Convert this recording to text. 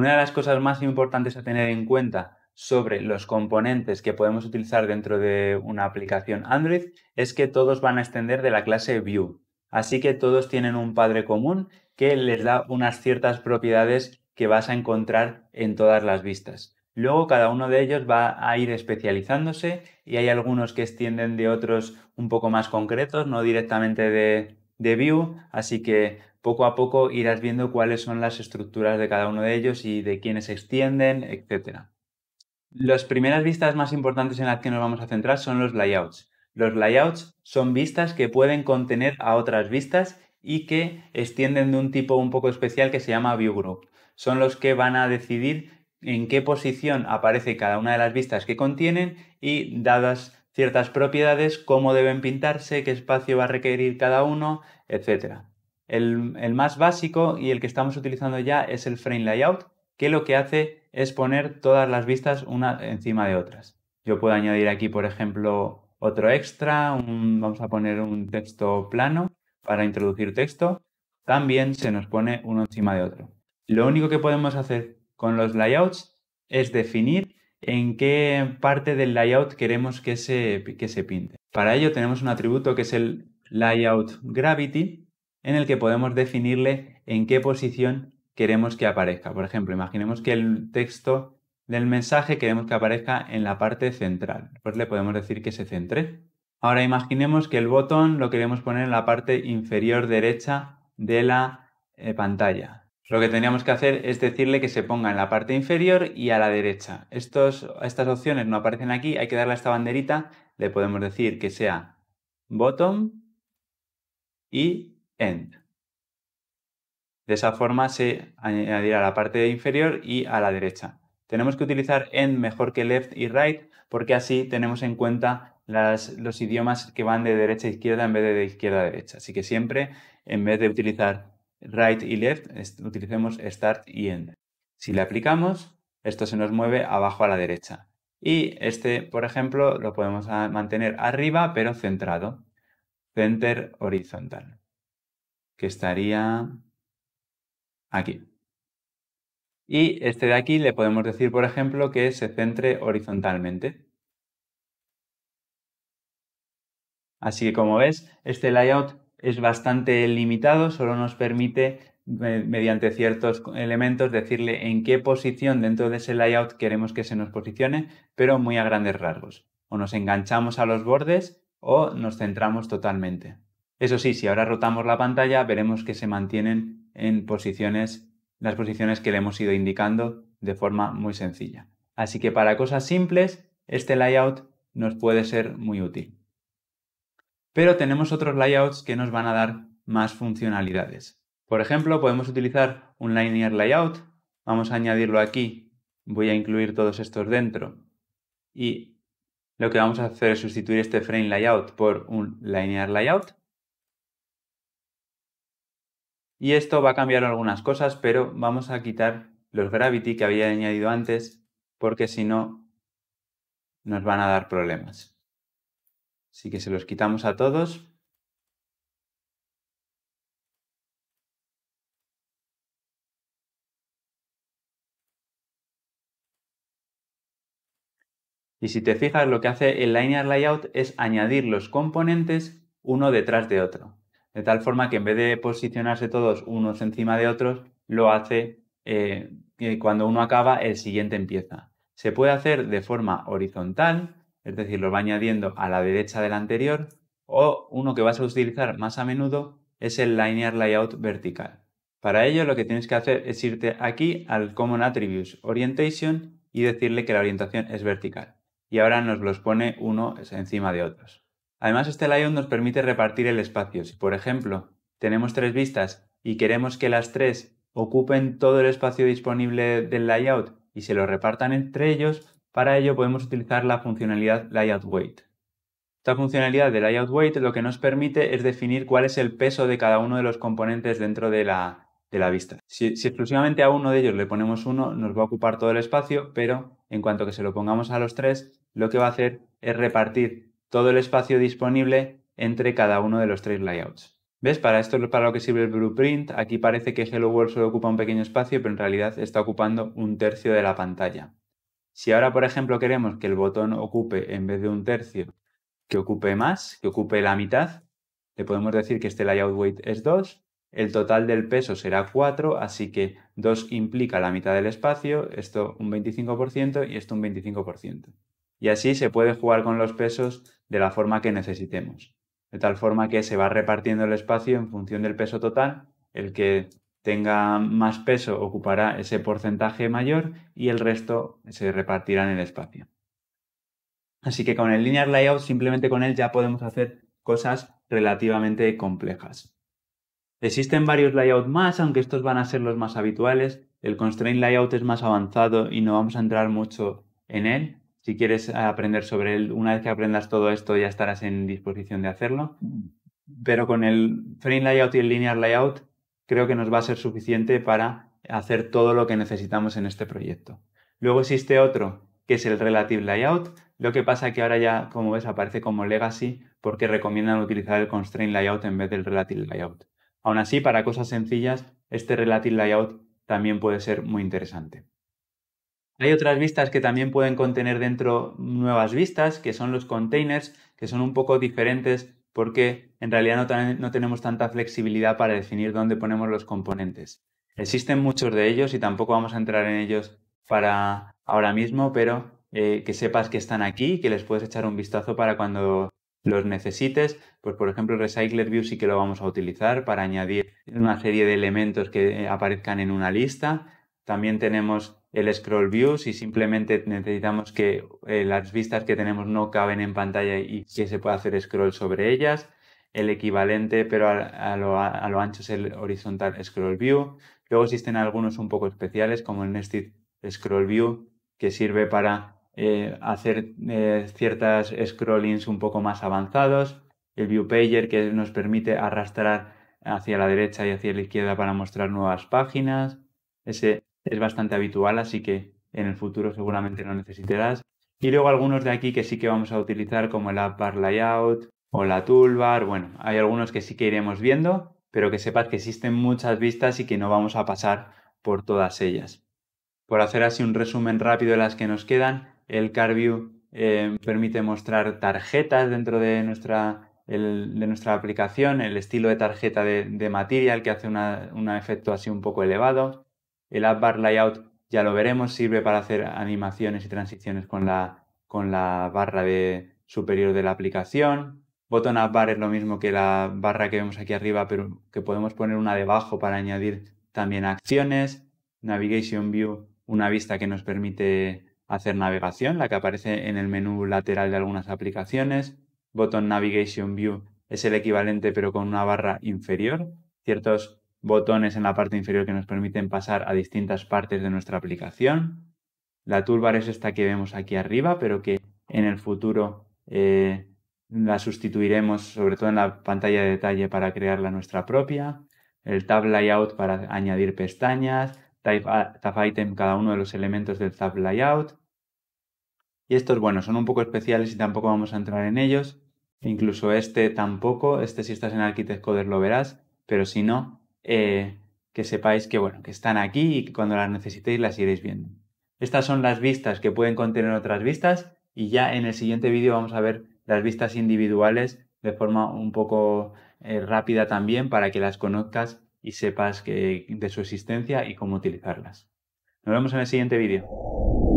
Una de las cosas más importantes a tener en cuenta sobre los componentes que podemos utilizar dentro de una aplicación Android es que todos van a extender de la clase View. Así que todos tienen un padre común que les da unas ciertas propiedades que vas a encontrar en todas las vistas. Luego cada uno de ellos va a ir especializándose y hay algunos que extienden de otros un poco más concretos, no directamente de, View, así que poco a poco irás viendo cuáles son las estructuras de cada uno de ellos y de quiénes se extienden, etc. Las primeras vistas más importantes en las que nos vamos a centrar son los layouts. Los layouts son vistas que pueden contener a otras vistas y que extienden de un tipo un poco especial que se llama view group. Son los que van a decidir en qué posición aparece cada una de las vistas que contienen y dadas ciertas propiedades, cómo deben pintarse, qué espacio va a requerir cada uno, etc. El, más básico y el que estamos utilizando ya es el frame layout, que lo que hace es poner todas las vistas una encima de otras. Yo puedo añadir aquí, por ejemplo, otro extra, vamos a poner un texto plano para introducir texto. También se nos pone uno encima de otro. Lo único que podemos hacer con los layouts es definir en qué parte del layout queremos que se, que se pinte. Para ello tenemos un atributo que es el layout gravity, en el que podemos definirle en qué posición queremos que aparezca. Por ejemplo, imaginemos que el texto del mensaje queremos que aparezca en la parte central. Pues le podemos decir que se centre. Ahora imaginemos que el botón lo queremos poner en la parte inferior derecha de la eh, pantalla. Lo que tendríamos que hacer es decirle que se ponga en la parte inferior y a la derecha. Estos, estas opciones no aparecen aquí, hay que darle a esta banderita. Le podemos decir que sea bottom y end. De esa forma se añadirá a la parte inferior y a la derecha. Tenemos que utilizar end mejor que left y right porque así tenemos en cuenta los idiomas que van de derecha a izquierda en vez de de izquierda a derecha. Así que siempre, en vez de utilizar right y left, utilicemos start y end. Si le aplicamos, esto se nos mueve abajo a la derecha. Y este, por ejemplo, lo podemos mantener arriba, pero centrado. Center horizontal que estaría aquí. Y este de aquí le podemos decir, por ejemplo, que se centre horizontalmente. Así que como ves, este layout es bastante limitado, solo nos permite mediante ciertos elementos decirle en qué posición dentro de ese layout queremos que se nos posicione, pero muy a grandes rasgos. O nos enganchamos a los bordes o nos centramos totalmente. Eso sí, si ahora rotamos la pantalla, veremos que se mantienen en posiciones, las posiciones que le hemos ido indicando de forma muy sencilla. Así que para cosas simples, este layout nos puede ser muy útil. Pero tenemos otros layouts que nos van a dar más funcionalidades. Por ejemplo, podemos utilizar un linear layout. Vamos a añadirlo aquí. Voy a incluir todos estos dentro. Y lo que vamos a hacer es sustituir este frame layout por un linear layout. Y esto va a cambiar algunas cosas, pero vamos a quitar los gravity que había añadido antes, porque si no, nos van a dar problemas. Así que se los quitamos a todos. Y si te fijas, lo que hace el linear layout es añadir los componentes uno detrás de otro de tal forma que en vez de posicionarse todos unos encima de otros, lo hace eh, cuando uno acaba, el siguiente empieza. Se puede hacer de forma horizontal, es decir, lo va añadiendo a la derecha del anterior, o uno que vas a utilizar más a menudo es el linear layout vertical. Para ello lo que tienes que hacer es irte aquí al Common Attributes Orientation y decirle que la orientación es vertical. Y ahora nos los pone uno encima de otros. Además, este layout nos permite repartir el espacio. Si, por ejemplo, tenemos tres vistas y queremos que las tres ocupen todo el espacio disponible del layout y se lo repartan entre ellos, para ello podemos utilizar la funcionalidad layout weight. Esta funcionalidad de layout weight lo que nos permite es definir cuál es el peso de cada uno de los componentes dentro de la, vista. Si, si, exclusivamente a uno de ellos le ponemos uno, nos va a ocupar todo el espacio, pero en cuanto que se lo pongamos a los tres, lo que va a hacer es repartir todo el espacio disponible entre cada uno de los tres layouts. ¿Ves? Para esto es para lo que sirve el blueprint. Aquí parece que Hello World solo ocupa un pequeño espacio, pero en realidad está ocupando un tercio de la pantalla. Si ahora, por ejemplo, queremos que el botón ocupe, en vez de un tercio, que ocupe más, que ocupe la mitad, le podemos decir que este layout weight es 2, el total del peso será 4, así que 2 implica la mitad del espacio, esto un 25% y esto un 25% y así se puede jugar con los pesos de la forma que necesitemos. De tal forma que se va repartiendo el espacio en función del peso total, el que tenga más peso ocupará ese porcentaje mayor y el resto se repartirá en el espacio. Así que con el linear layout, simplemente con él ya podemos hacer cosas relativamente complejas. Existen varios layouts más, aunque estos van a ser los más habituales. El constraint layout es más avanzado y no vamos a entrar mucho en él, si quieres aprender sobre él, una vez que aprendas todo esto ya estarás en disposición de hacerlo. Mm. Pero con el frame layout y el linear layout creo que nos va a ser suficiente para hacer todo lo que necesitamos en este proyecto. Luego existe otro que es el relative layout. Lo que pasa que ahora ya, como ves, aparece como legacy porque recomiendan utilizar el constraint layout en vez del relative layout. Aún así, para cosas sencillas, este relative layout también puede ser muy interesante. Hay otras vistas que también pueden contener dentro nuevas vistas, que son los containers, que son un poco diferentes porque en realidad no, tenemos tanta flexibilidad para definir dónde ponemos los componentes. Existen muchos de ellos y tampoco vamos a entrar en ellos para ahora mismo, pero eh, que sepas que están aquí que les puedes echar un vistazo para cuando los necesites. Pues por ejemplo, Recycler View sí que lo vamos a utilizar para añadir una serie de elementos que aparezcan en una lista. También tenemos el scroll view, si simplemente necesitamos que eh, las vistas que tenemos no caben en pantalla y que se pueda hacer scroll sobre ellas, el equivalente pero a, lo, ancho es el horizontal scroll view. Luego existen algunos un poco especiales como el nested scroll view que sirve para eh, hacer eh, ciertas scrollings un poco más avanzados, el view pager que nos permite arrastrar hacia la derecha y hacia la izquierda para mostrar nuevas páginas, ese es bastante habitual, así que en el futuro seguramente lo necesitarás. Y luego algunos de aquí que sí que vamos a utilizar como el App Bar Layout o la Toolbar. Bueno, hay algunos que sí que iremos viendo, pero que sepas que existen muchas vistas y que no vamos a pasar por todas ellas. Por hacer así un resumen rápido de las que nos quedan, el CarView eh, permite mostrar tarjetas dentro de nuestra, de nuestra, aplicación, el estilo de tarjeta de, material que hace un efecto así un poco elevado. El app bar layout, ya lo veremos, sirve para hacer animaciones y transiciones con la, con la barra de, superior de la aplicación. Botón app bar es lo mismo que la barra que vemos aquí arriba, pero que podemos poner una debajo para añadir también acciones. Navigation view, una vista que nos permite hacer navegación, la que aparece en el menú lateral de algunas aplicaciones. Botón navigation view es el equivalente pero con una barra inferior. Ciertos botones en la parte inferior que nos permiten pasar a distintas partes de nuestra aplicación. La toolbar es esta que vemos aquí arriba, pero que en el futuro eh, la sustituiremos sobre todo en la pantalla de detalle para crearla nuestra propia. El tab layout para añadir pestañas, tab item cada uno de los elementos del tab layout. Y estos, bueno, son un poco especiales y tampoco vamos a entrar en ellos. Incluso este tampoco, este si estás en Architect Coder lo verás, pero si no, eh, que sepáis que, bueno, que están aquí y que cuando las necesitéis las iréis viendo. Estas son las vistas que pueden contener otras vistas y ya en el siguiente vídeo vamos a ver las vistas individuales de forma un poco eh, rápida también para que las conozcas y sepas de su existencia y cómo utilizarlas. Nos vemos en el siguiente vídeo.